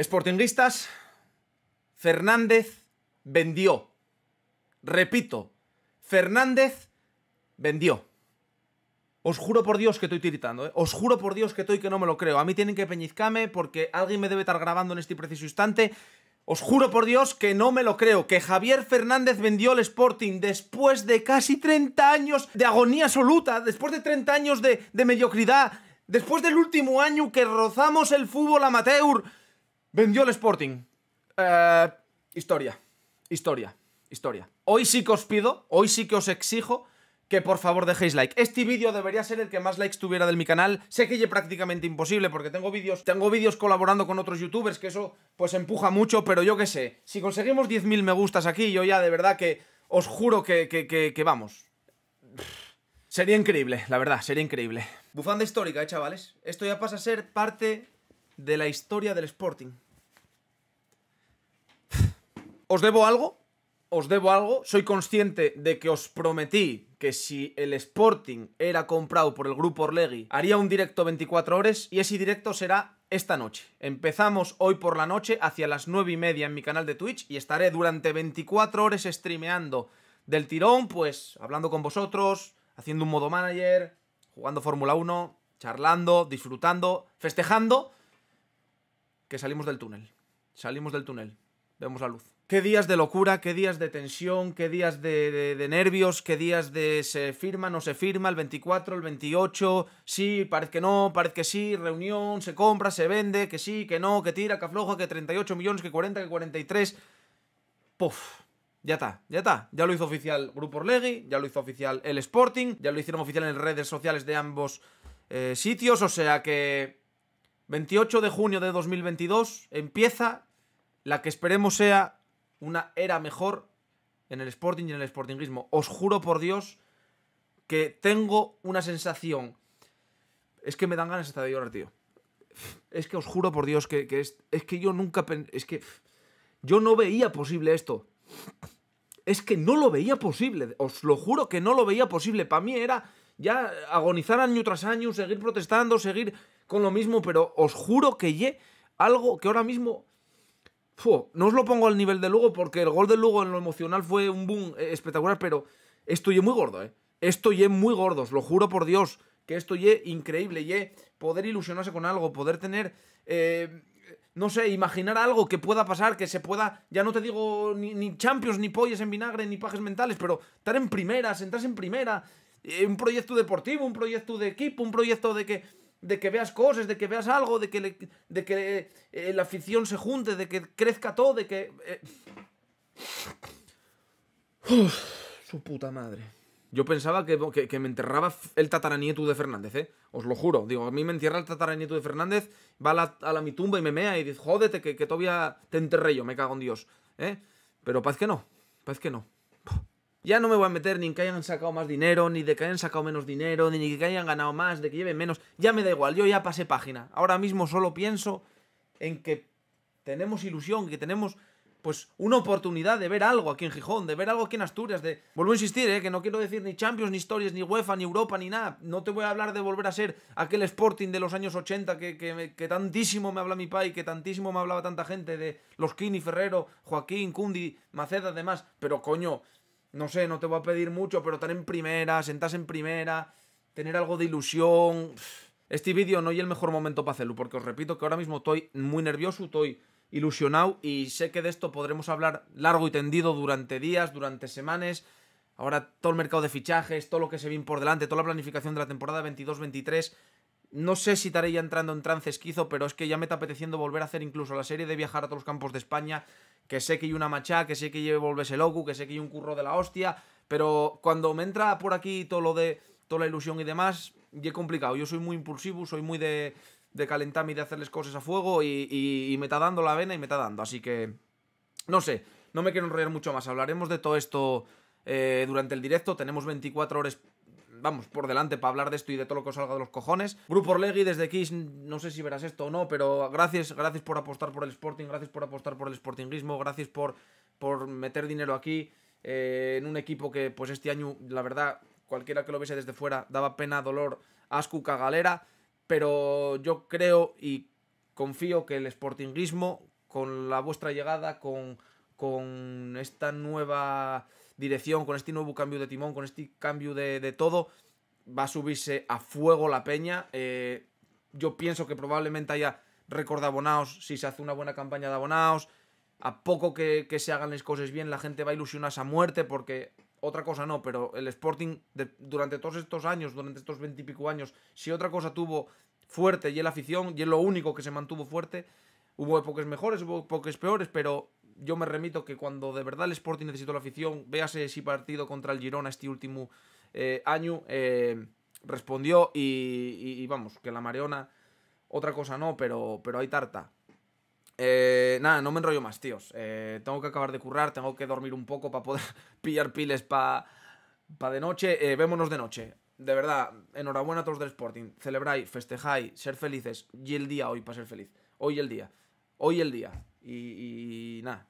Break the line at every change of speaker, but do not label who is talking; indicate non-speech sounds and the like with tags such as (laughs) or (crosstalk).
Sportingistas, Fernández vendió. Repito, Fernández vendió. Os juro por Dios que estoy tiritando, ¿eh? Os juro por Dios que estoy que no me lo creo. A mí tienen que peñizcarme porque alguien me debe estar grabando en este preciso instante. Os juro por Dios que no me lo creo, que Javier Fernández vendió el Sporting después de casi 30 años de agonía absoluta, después de 30 años de mediocridad, después del último año que rozamos el fútbol amateur. Vendió el Sporting. Eh, historia, historia, historia. Hoy sí que os pido, hoy sí que os exijo que por favor dejéis like. Este vídeo debería ser el que más likes tuviera del mi canal. Sé que es prácticamente imposible porque tengo vídeos tengo vídeos colaborando con otros youtubers que eso pues empuja mucho, pero yo qué sé. Si conseguimos 10.000 me gustas aquí, yo ya de verdad que os juro que, que, vamos. sería increíble, la verdad, sería increíble. Bufanda histórica, ¿eh, chavales. Esto ya pasa a ser parte de la historia del Sporting. ¿Os debo algo? Os debo algo. Soy consciente de que os prometí que si el Sporting era comprado por el grupo Orlegi haría un directo 24 horas y ese directo será esta noche. Empezamos hoy por la noche hacia las 9 y media en mi canal de Twitch y estaré durante 24 horas streameando del tirón, pues hablando con vosotros, haciendo un modo manager, jugando Fórmula 1, charlando, disfrutando, festejando que salimos del túnel. Salimos del túnel. Vemos la luz. Qué días de locura, qué días de tensión, qué días de, nervios, qué días de se firma, no se firma, el 24, el 28, sí, parece que no, parece que sí, reunión, se compra, se vende, que sí, que no, que tira, que afloja, que 38 millones, que 40, que 43. Puf. Ya está, ya está. Ya lo hizo oficial Grupo Orlegui, ya lo hizo oficial el Sporting, ya lo hicieron oficial en redes sociales de ambos eh, sitios, o sea que 28 de junio de 2022 empieza la que esperemos sea una era mejor en el Sporting y en el Sportingismo. Os juro por Dios que tengo una sensación. Es que me dan ganas hasta de llorar, tío. Es que os juro por Dios que, es, es que yo nunca... Es que yo no veía posible esto. Es que no lo veía posible. Os lo juro que no lo veía posible. Para mí era ya agonizar año tras año, seguir protestando, seguir con lo mismo, pero os juro que ye algo que ahora mismo... no os lo pongo al nivel de Lugo porque el gol de Lugo en lo emocional fue un boom eh, espectacular, pero esto muy gordo, ¿eh? Esto muy gordo, os lo juro por Dios, que esto increíble, ye poder ilusionarse con algo, poder tener... Eh, no sé, imaginar algo que pueda pasar, que se pueda, ya no te digo ni, champions, ni polles en vinagre, ni pajes mentales, pero estar en primera, sentarse en primera, eh, un proyecto deportivo, un proyecto de equipo, un proyecto de que de que veas cosas, de que veas algo, de que, de que eh, la afición se junte, de que crezca todo, de que... Eh. su puta madre. Yo pensaba que, me enterraba el tataranieto de Fernández, ¿eh? Os lo juro. Digo, a mí me entierra el tataranieto de Fernández, va a la, mi tumba y me mea y dice, jódete, que, que todavía te enterré yo, me cago en Dios, ¿eh? Pero parece que no, parece que no. Ya no me voy a meter ni en que hayan sacado más dinero, ni de que hayan sacado menos dinero, ni de que hayan ganado más, de que lleven menos. Ya me da igual, yo ya pasé página. Ahora mismo solo pienso en que tenemos ilusión, que tenemos pues una oportunidad de ver algo aquí en Gijón, de ver algo aquí en Asturias, de vuelvo a insistir, ¿eh? que no quiero decir ni Champions, ni Stories, ni UEFA, ni Europa, ni nada. No te voy a hablar de volver a ser aquel Sporting de los años 80 que, tantísimo me habla mi pai, que tantísimo me hablaba tanta gente de los Kini, Ferrero, Joaquín, Cundi, Maceda, demás. Pero coño, no sé, no te voy a pedir mucho, pero estar en primera, sentarse en primera, tener algo de ilusión. Este vídeo no es el mejor momento para hacerlo, porque os repito que ahora mismo estoy muy nervioso, estoy ilusionado y sé que de esto podremos hablar largo y tendido durante días, durante semanas. Ahora todo el mercado de fichajes, todo lo que se viene por delante, toda la planificación de la temporada 22-23, no sé si estaré ya entrando en trance esquizo, pero es que ya me está apeteciendo volver a hacer incluso la serie de viajar a todos los campos de España, que sé que hay una machá, que sé que lleve el loco, que sé que hay un curro de la hostia, pero cuando me entra por aquí todo lo de toda la ilusión y demás, ya es complicado. Yo soy muy impulsivo, soy muy de, de calentarme y de hacerles cosas a fuego, y, me está dando la vena y me está dando, así que no sé, no me quiero enrollar mucho más. Hablaremos de todo esto eh, durante el directo. Tenemos 24 horas vamos, por delante para hablar de esto y de todo lo que os salga de los cojones. Grupo Orlegui, desde Kiss, no sé si verás esto o no, pero gracias, gracias por apostar por el Sporting, gracias por apostar por el Sportingismo, gracias por, por meter dinero aquí eh, en un equipo que, pues este año, la verdad, cualquiera que lo viese desde fuera, daba pena, dolor, asco, cagalera, pero yo creo y confío que el Sportingismo, con la vuestra llegada, con, con esta nueva dirección, con este nuevo cambio de timón, con este cambio de, de todo, va a subirse a fuego la peña. Eh, yo pienso que probablemente haya récord de abonados si se hace una buena campaña de abonados. A poco que, que se hagan las cosas bien, la gente va a ilusionarse a muerte porque otra cosa no, pero el Sporting durante todos estos años, durante estos veintipico años, si otra cosa tuvo fuerte y es la afición, y es lo único que se mantuvo fuerte, hubo épocas mejores, hubo épocas peores, pero yo me remito que cuando de verdad el Sporting necesitó la afición, véase ese partido contra el Girona este último eh, año, eh, respondió y, vamos, que la Mareona, otra cosa no, pero, pero hay tarta. Eh, nada, no me enrollo más, tíos. tengo que acabar de currar, tengo que dormir un poco para poder (laughs) pillar piles para de noche. vémonos de noche. De verdad, enhorabuena a todos del Sporting. Celebráis, festejáis, ser felices. Y el día hoy para ser feliz. Hoy el día. Hoy el día. Y, y nada.